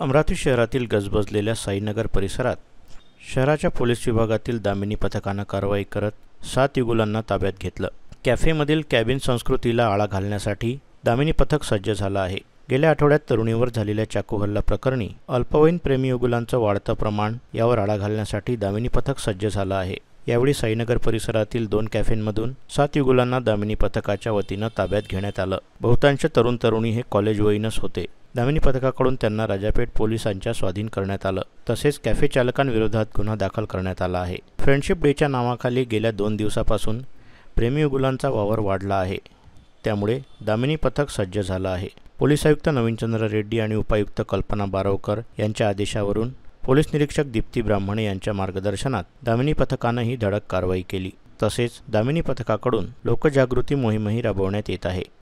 अमरावती शहरातील गजबजलेल्या साईनगर परिसरात शहराच्या पोलीस विभागातील दामिनी पथकानं कारवाई करत सात युगुलांना ताब्यात घेतलं कॅफेमधील कॅबिन संस्कृतीला आळा घालण्यासाठी दामिनी पथक सज्ज झालं आहे गेल्या आठवड्यात तरुणीवर झालेल्या चाकू हल्ला प्रकरणी अल्पवयीन प्रेमी युगुलांचं वाढतं प्रमाण यावर आळा घालण्यासाठी दामिनी पथक सज्ज झालं आहे यावेळी साईनगर परिसरातील दोन कॅफेंमधून सात युगुलांना दामिनी पथकाच्या वतीनं ताब्यात घेण्यात आलं बहुतांश तरुण तरुणी हे कॉलेज वयीनच होते दामिनी पथकाकडून त्यांना राजापेठ पोलिसांच्या स्वाधीन करण्यात आलं तसेच कॅफे चालकांविरोधात गुन्हा दाखल करण्यात आला आहे फ्रेंडशिप डेच्या नावाखाली गेल्या दोन दिवसापासून प्रेमी गुलांचा वावर वाढला आहे त्यामुळे दामिनी पथक सज्ज झालं आहे पोलीस आयुक्त नवीनचंद्र रेड्डी आणि उपायुक्त कल्पना बारवकर यांच्या आदेशावरून पोलीस निरीक्षक दीप्ती ब्राह्मणे यांच्या मार्गदर्शनात दामिनी पथकानं ही धडक कारवाई केली तसेच दामिनी पथकाकडून लोकजागृती मोहीमही राबवण्यात येत आहे